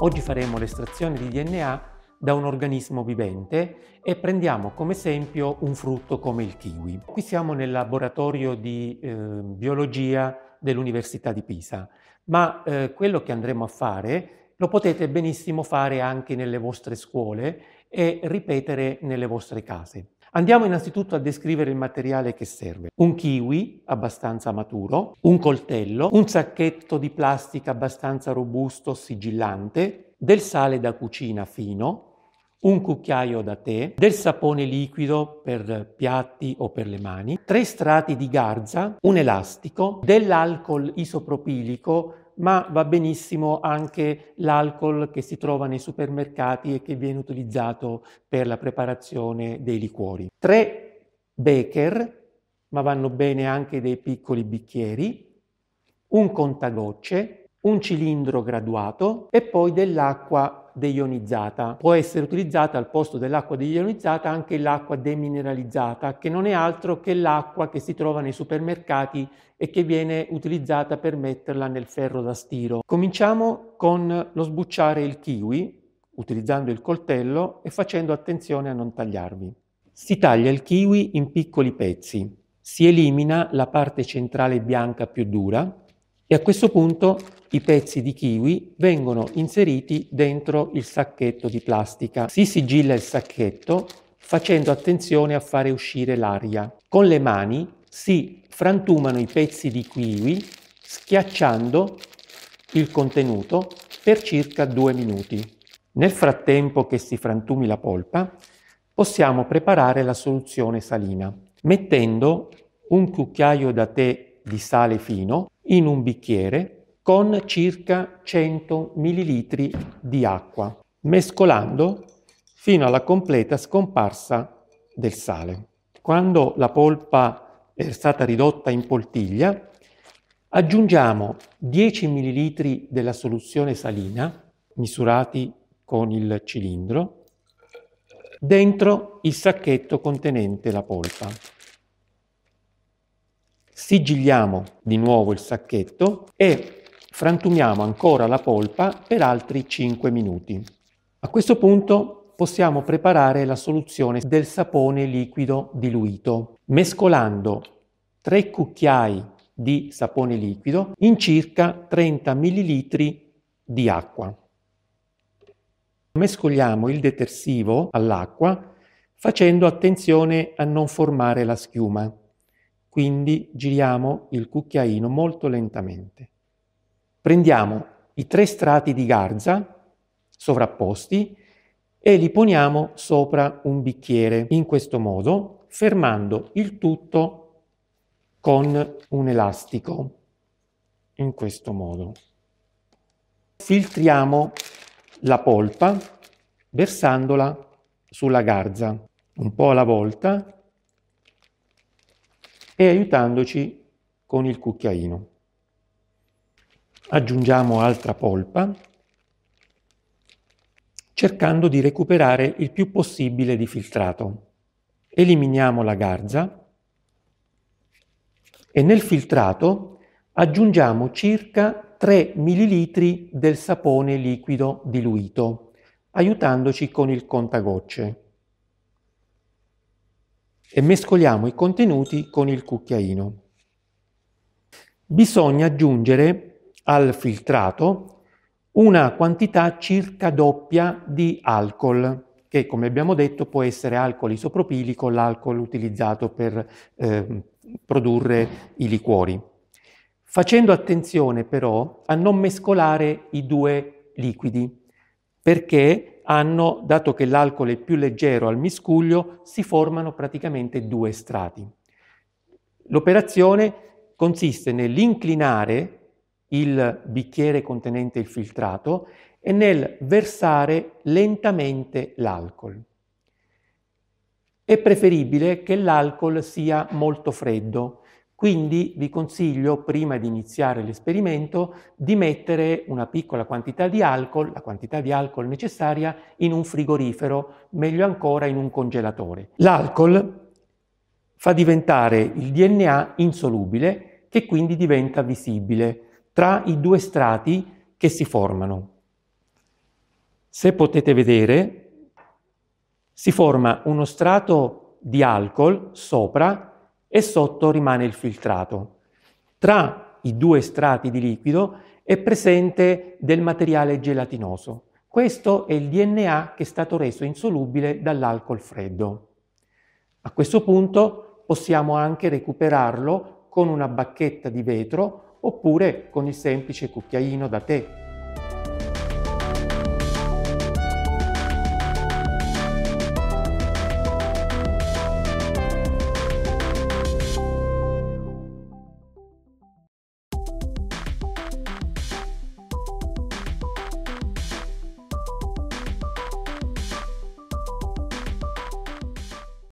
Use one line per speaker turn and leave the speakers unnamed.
Oggi faremo l'estrazione di DNA da un organismo vivente e prendiamo come esempio un frutto come il kiwi. Qui siamo nel laboratorio di eh, biologia dell'Università di Pisa, ma eh, quello che andremo a fare lo potete benissimo fare anche nelle vostre scuole e ripetere nelle vostre case. Andiamo innanzitutto a descrivere il materiale che serve. Un kiwi abbastanza maturo, un coltello, un sacchetto di plastica abbastanza robusto, sigillante, del sale da cucina fino, un cucchiaio da tè, del sapone liquido per piatti o per le mani, tre strati di garza, un elastico, dell'alcol isopropilico, ma va benissimo anche l'alcol che si trova nei supermercati e che viene utilizzato per la preparazione dei liquori. Tre baker, ma vanno bene anche dei piccoli bicchieri, un contagocce, un cilindro graduato e poi dell'acqua deionizzata. Può essere utilizzata al posto dell'acqua deionizzata anche l'acqua demineralizzata, che non è altro che l'acqua che si trova nei supermercati e che viene utilizzata per metterla nel ferro da stiro. Cominciamo con lo sbucciare il kiwi, utilizzando il coltello e facendo attenzione a non tagliarvi. Si taglia il kiwi in piccoli pezzi, si elimina la parte centrale bianca più dura, e a questo punto i pezzi di kiwi vengono inseriti dentro il sacchetto di plastica. Si sigilla il sacchetto facendo attenzione a fare uscire l'aria. Con le mani si frantumano i pezzi di kiwi schiacciando il contenuto per circa due minuti. Nel frattempo che si frantumi la polpa possiamo preparare la soluzione salina mettendo un cucchiaio da tè di sale fino in un bicchiere con circa 100 ml di acqua, mescolando fino alla completa scomparsa del sale. Quando la polpa è stata ridotta in poltiglia, aggiungiamo 10 ml della soluzione salina, misurati con il cilindro, dentro il sacchetto contenente la polpa. Sigilliamo di nuovo il sacchetto e frantumiamo ancora la polpa per altri 5 minuti. A questo punto possiamo preparare la soluzione del sapone liquido diluito mescolando 3 cucchiai di sapone liquido in circa 30 ml di acqua. Mescoliamo il detersivo all'acqua facendo attenzione a non formare la schiuma. Quindi giriamo il cucchiaino molto lentamente. Prendiamo i tre strati di garza sovrapposti e li poniamo sopra un bicchiere in questo modo, fermando il tutto con un elastico in questo modo. Filtriamo la polpa versandola sulla garza un po' alla volta e aiutandoci con il cucchiaino. Aggiungiamo altra polpa cercando di recuperare il più possibile di filtrato. Eliminiamo la garza e nel filtrato aggiungiamo circa 3 ml del sapone liquido diluito, aiutandoci con il contagocce e mescoliamo i contenuti con il cucchiaino. Bisogna aggiungere al filtrato una quantità circa doppia di alcol, che come abbiamo detto può essere alcol isopropilico, l'alcol utilizzato per eh, produrre i liquori. Facendo attenzione però a non mescolare i due liquidi, perché hanno, dato che l'alcol è più leggero al miscuglio, si formano praticamente due strati. L'operazione consiste nell'inclinare il bicchiere contenente il filtrato e nel versare lentamente l'alcol. È preferibile che l'alcol sia molto freddo, quindi vi consiglio, prima di iniziare l'esperimento, di mettere una piccola quantità di alcol, la quantità di alcol necessaria, in un frigorifero, meglio ancora in un congelatore. L'alcol fa diventare il DNA insolubile, che quindi diventa visibile tra i due strati che si formano. Se potete vedere, si forma uno strato di alcol sopra e sotto rimane il filtrato. Tra i due strati di liquido è presente del materiale gelatinoso. Questo è il DNA che è stato reso insolubile dall'alcol freddo. A questo punto possiamo anche recuperarlo con una bacchetta di vetro oppure con il semplice cucchiaino da tè.